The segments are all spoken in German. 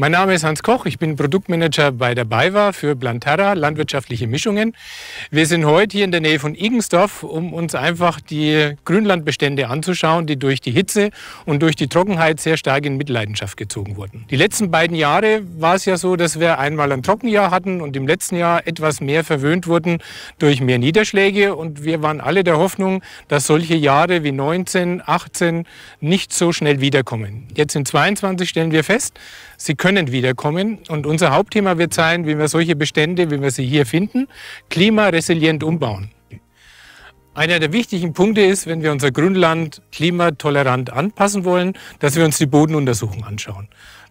Mein Name ist Hans Koch, ich bin Produktmanager bei der BayWa für Planterra, landwirtschaftliche Mischungen. Wir sind heute hier in der Nähe von Igensdorf, um uns einfach die Grünlandbestände anzuschauen, die durch die Hitze und durch die Trockenheit sehr stark in Mitleidenschaft gezogen wurden. Die letzten beiden Jahre war es ja so, dass wir einmal ein Trockenjahr hatten und im letzten Jahr etwas mehr verwöhnt wurden durch mehr Niederschläge. Und wir waren alle der Hoffnung, dass solche Jahre wie 19, 18 nicht so schnell wiederkommen. Jetzt in 22 stellen wir fest, sie können können wiederkommen. Und unser Hauptthema wird sein, wie wir solche Bestände, wie wir sie hier finden, klimaresilient umbauen. Einer der wichtigen Punkte ist, wenn wir unser Grundland klimatolerant anpassen wollen, dass wir uns die Bodenuntersuchung anschauen.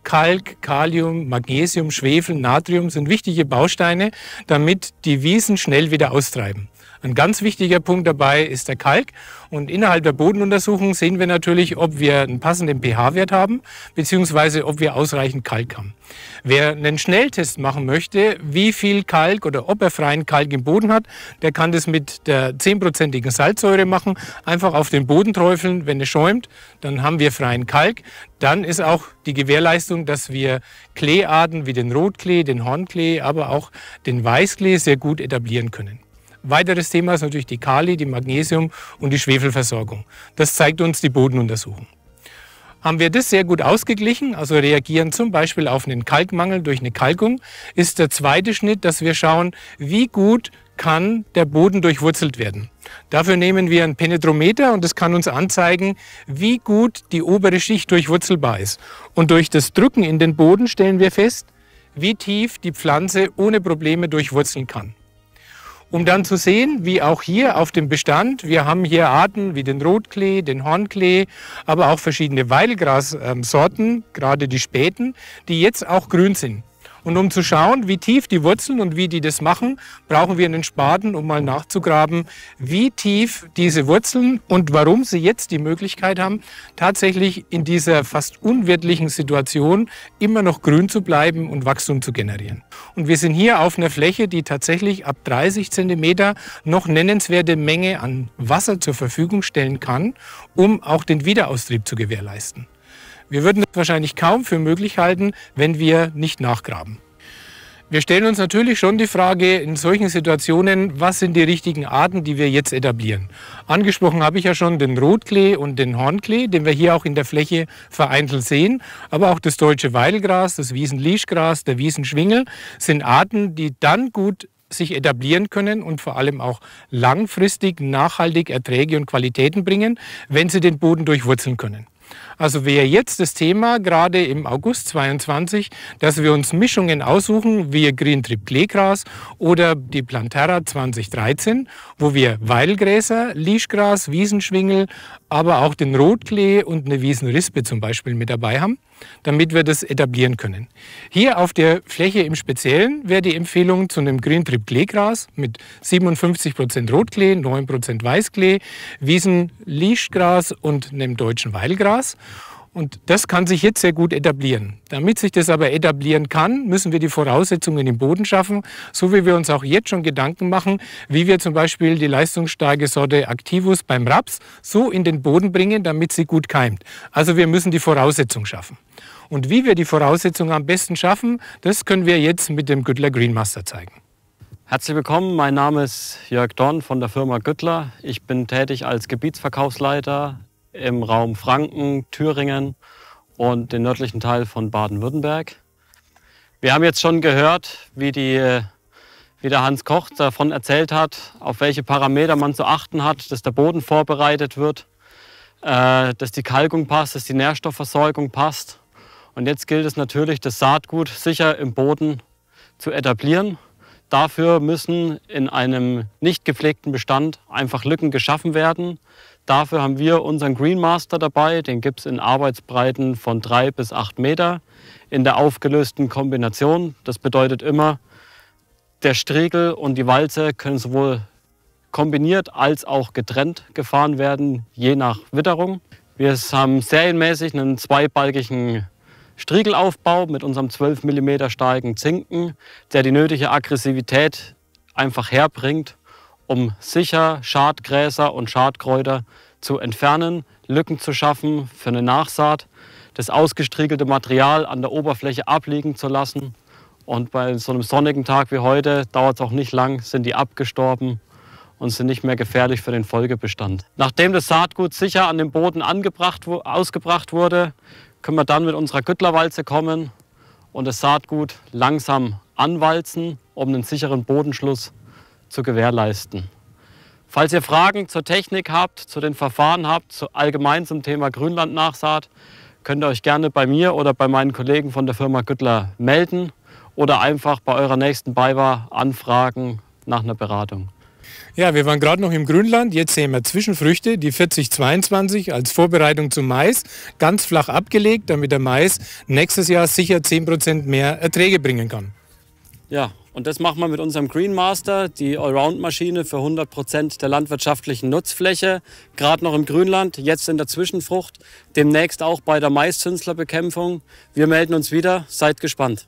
Kalk, Kalium, Magnesium, Schwefel, Natrium sind wichtige Bausteine, damit die Wiesen schnell wieder austreiben. Ein ganz wichtiger Punkt dabei ist der Kalk. Und innerhalb der Bodenuntersuchung sehen wir natürlich, ob wir einen passenden pH-Wert haben, beziehungsweise ob wir ausreichend Kalk haben. Wer einen Schnelltest machen möchte, wie viel Kalk oder ob er freien Kalk im Boden hat, der kann das mit der 10%igen Salzsäure machen. Einfach auf den Boden träufeln, wenn es schäumt, dann haben wir freien Kalk. Dann ist auch die Gewährleistung, dass wir Kleearten wie den Rotklee, den Hornklee, aber auch den Weißklee sehr gut etablieren können. Weiteres Thema ist natürlich die Kali, die Magnesium und die Schwefelversorgung. Das zeigt uns die Bodenuntersuchung. Haben wir das sehr gut ausgeglichen, also reagieren zum Beispiel auf einen Kalkmangel durch eine Kalkung, ist der zweite Schnitt, dass wir schauen, wie gut kann der Boden durchwurzelt werden. Dafür nehmen wir ein Penetrometer und es kann uns anzeigen, wie gut die obere Schicht durchwurzelbar ist. Und durch das Drücken in den Boden stellen wir fest, wie tief die Pflanze ohne Probleme durchwurzeln kann. Um dann zu sehen, wie auch hier auf dem Bestand, wir haben hier Arten wie den Rotklee, den Hornklee, aber auch verschiedene Weilgrassorten, gerade die späten, die jetzt auch grün sind. Und um zu schauen, wie tief die Wurzeln und wie die das machen, brauchen wir einen Spaten, um mal nachzugraben, wie tief diese Wurzeln und warum sie jetzt die Möglichkeit haben, tatsächlich in dieser fast unwirtlichen Situation immer noch grün zu bleiben und Wachstum zu generieren. Und wir sind hier auf einer Fläche, die tatsächlich ab 30 Zentimeter noch nennenswerte Menge an Wasser zur Verfügung stellen kann, um auch den Wiederaustrieb zu gewährleisten. Wir würden es wahrscheinlich kaum für möglich halten, wenn wir nicht nachgraben. Wir stellen uns natürlich schon die Frage in solchen Situationen, was sind die richtigen Arten, die wir jetzt etablieren. Angesprochen habe ich ja schon den Rotklee und den Hornklee, den wir hier auch in der Fläche vereinzelt sehen, aber auch das deutsche Weidelgras, das Wiesenlischgras, der Wiesenschwingel sind Arten, die dann gut sich etablieren können und vor allem auch langfristig nachhaltig Erträge und Qualitäten bringen, wenn sie den Boden durchwurzeln können. Also wäre jetzt das Thema, gerade im August 22, dass wir uns Mischungen aussuchen, wie Green Trip Kleegras oder die Plantera 2013, wo wir Weilgräser, Lischgras, Wiesenschwingel, aber auch den Rotklee und eine Wiesenrispe zum Beispiel mit dabei haben, damit wir das etablieren können. Hier auf der Fläche im Speziellen wäre die Empfehlung zu einem Green Trip Kleegras mit 57% Rotklee, 9% Weißklee, wiesen lischgras und einem deutschen Weilgras. Vollgas. Und das kann sich jetzt sehr gut etablieren. Damit sich das aber etablieren kann, müssen wir die Voraussetzungen im Boden schaffen, so wie wir uns auch jetzt schon Gedanken machen, wie wir zum Beispiel die leistungsstarke Sorte Activus beim Raps so in den Boden bringen, damit sie gut keimt. Also wir müssen die Voraussetzung schaffen. Und wie wir die Voraussetzungen am besten schaffen, das können wir jetzt mit dem Güttler Greenmaster zeigen. Herzlich willkommen, mein Name ist Jörg Dorn von der Firma Güttler. Ich bin tätig als Gebietsverkaufsleiter im Raum Franken, Thüringen und den nördlichen Teil von Baden-Württemberg. Wir haben jetzt schon gehört, wie, die, wie der Hans Koch davon erzählt hat, auf welche Parameter man zu achten hat, dass der Boden vorbereitet wird, äh, dass die Kalkung passt, dass die Nährstoffversorgung passt. Und jetzt gilt es natürlich, das Saatgut sicher im Boden zu etablieren. Dafür müssen in einem nicht gepflegten Bestand einfach Lücken geschaffen werden, Dafür haben wir unseren Green Master dabei. Den gibt es in Arbeitsbreiten von drei bis acht Meter in der aufgelösten Kombination. Das bedeutet immer, der Striegel und die Walze können sowohl kombiniert als auch getrennt gefahren werden, je nach Witterung. Wir haben serienmäßig einen zweibalkigen Striegelaufbau mit unserem 12 mm starken Zinken, der die nötige Aggressivität einfach herbringt um sicher Schadgräser und Schadkräuter zu entfernen, Lücken zu schaffen für eine Nachsaat, das ausgestriegelte Material an der Oberfläche abliegen zu lassen. Und bei so einem sonnigen Tag wie heute dauert es auch nicht lang, sind die abgestorben und sind nicht mehr gefährlich für den Folgebestand. Nachdem das Saatgut sicher an dem Boden angebracht, ausgebracht wurde, können wir dann mit unserer Güttlerwalze kommen und das Saatgut langsam anwalzen, um einen sicheren Bodenschluss zu zu gewährleisten. Falls ihr Fragen zur Technik habt, zu den Verfahren habt, zu, allgemein zum Thema Grünlandnachsaat, könnt ihr euch gerne bei mir oder bei meinen Kollegen von der Firma Güttler melden oder einfach bei eurer nächsten BayWa anfragen nach einer Beratung. Ja, wir waren gerade noch im Grünland. Jetzt sehen wir Zwischenfrüchte, die 4022 als Vorbereitung zum Mais, ganz flach abgelegt, damit der Mais nächstes Jahr sicher 10% mehr Erträge bringen kann. Ja, und das machen wir mit unserem Green Master, die Allround-Maschine für 100 Prozent der landwirtschaftlichen Nutzfläche. Gerade noch im Grünland, jetzt in der Zwischenfrucht, demnächst auch bei der Maiszünslerbekämpfung. Wir melden uns wieder, seid gespannt.